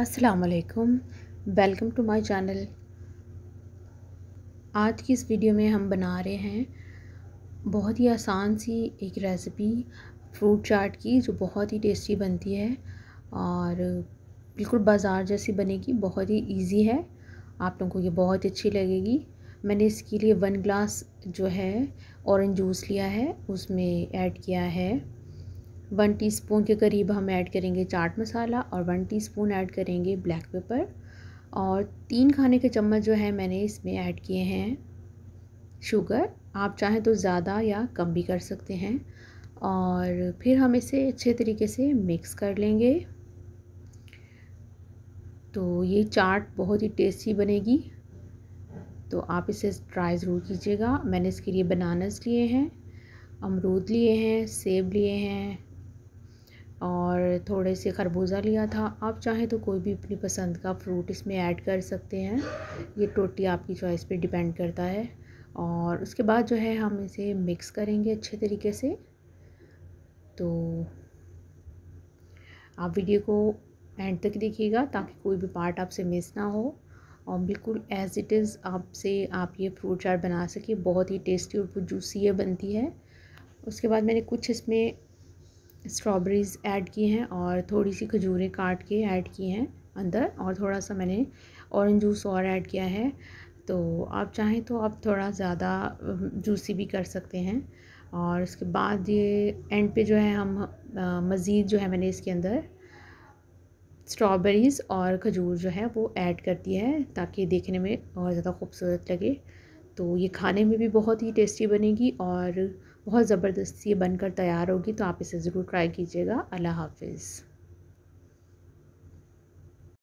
असलकम welcome to my channel आज की इस वीडियो में हम बना रहे हैं बहुत ही आसान सी एक रेसिपी फ्रूट चाट की जो बहुत ही टेस्टी बनती है और बिल्कुल बाज़ार जैसी बनेगी बहुत ही इजी है आप लोगों को ये बहुत अच्छी लगेगी मैंने इसके लिए वन ग्लास जो है औरेंज जूस लिया है उसमें ऐड किया है वन टीस्पून के करीब हम ऐड करेंगे चाट मसाला और वन टीस्पून ऐड करेंगे ब्लैक पेपर और तीन खाने के चम्मच जो है मैंने इसमें ऐड किए हैं शुगर आप चाहें तो ज़्यादा या कम भी कर सकते हैं और फिर हम इसे अच्छे तरीके से मिक्स कर लेंगे तो ये चाट बहुत ही टेस्टी बनेगी तो आप इसे ट्राई ज़रूर कीजिएगा मैंने इसके लिए बनानास लिए हैं अमरूद लिए हैं सेब लिए हैं थोड़े से खरबूजा लिया था आप चाहें तो कोई भी अपनी पसंद का फ्रूट इसमें ऐड कर सकते हैं ये टोटी आपकी चॉइस पे डिपेंड करता है और उसके बाद जो है हम इसे मिक्स करेंगे अच्छे तरीके से तो आप वीडियो को एंड तक देखिएगा ताकि कोई भी पार्ट आपसे मिस ना हो और बिल्कुल एज़ इट इज़ आपसे आप ये फ्रूट चाट बना सके बहुत ही टेस्टी और जूसी बनती है उसके बाद मैंने कुछ इसमें स्ट्रॉबेरीज़ ऐड किए हैं और थोड़ी सी खजूरें काट के ऐड किए हैं अंदर और थोड़ा सा मैंने औरेंज जूस और ऐड किया है तो आप चाहें तो आप थोड़ा ज़्यादा जूसी भी कर सकते हैं और उसके बाद ये एंड पे जो है हम मज़ीद जो है मैंने इसके अंदर स्ट्रॉबेरीज़ और खजूर जो है वो ऐड करती है ताकि देखने में और ज़्यादा खूबसूरत लगे तो ये खाने में भी बहुत ही टेस्टी बनेगी और बहुत ज़बरदस्ती ये बनकर तैयार होगी तो आप इसे ज़रूर ट्राई कीजिएगा अल्लाह हाफिज़